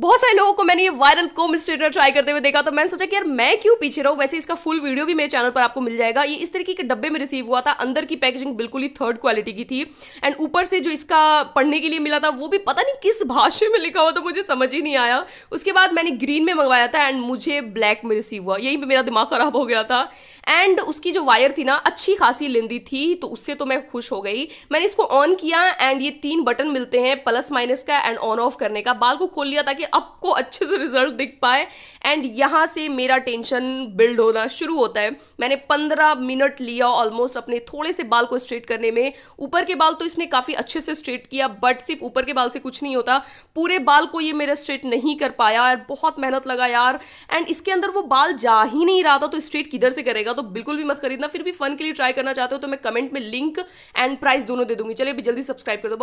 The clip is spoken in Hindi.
बहुत सारे लोगों को मैंने ये वायरल कोम स्ट्रेटनर ट्राई करते हुए देखा तो मैंने सोचा कि यार मैं क्यों पीछे रहूँ वैसे इसका फुल वीडियो भी मेरे चैनल पर आपको मिल जाएगा ये इस तरीके के डब्बे में रिसीव हुआ था अंदर की पैकेजिंग बिल्कुल ही थर्ड क्वालिटी की थी एंड ऊपर से जो इसका पढ़ने के लिए मिला था वो भी पता नहीं किस भाषा में लिखा हुआ तो मुझे समझ ही नहीं आया उसके बाद मैंने ग्रीन में मंगवाया था एंड मुझे ब्लैक में रिसीव हुआ यही मेरा दिमाग ख़राब हो गया था एंड उसकी जो वायर थी ना अच्छी खासी लेंदी थी तो उससे तो मैं खुश हो गई मैंने इसको ऑन किया एंड ये तीन बटन मिलते हैं प्लस माइनस का एंड ऑन ऑफ करने का बाल को खोल लिया ताकि ताकि आपको अच्छे से रिजल्ट दिख पाए एंड यहाँ से मेरा टेंशन बिल्ड होना शुरू होता है मैंने पंद्रह मिनट लिया ऑलमोस्ट अपने थोड़े से बाल को स्ट्रेट करने में ऊपर के बाल तो इसने काफ़ी अच्छे से स्ट्रेट किया बट सिर्फ ऊपर के बाल से कुछ नहीं होता पूरे बाल को ये मेरा स्ट्रेट नहीं कर पाया यार बहुत मेहनत लगा यार एंड इसके अंदर वो बाल जा ही नहीं रहा था तो स्ट्रेट किधर से करेगा तो बिल्कुल भी मत खरीदना फिर भी फन के लिए ट्राई करना चाहते हो तो मैं कमेंट में लिंक एंड प्राइस दोनों दे दूंगी चलिए भी जल्दी सब्सक्राइब कर दो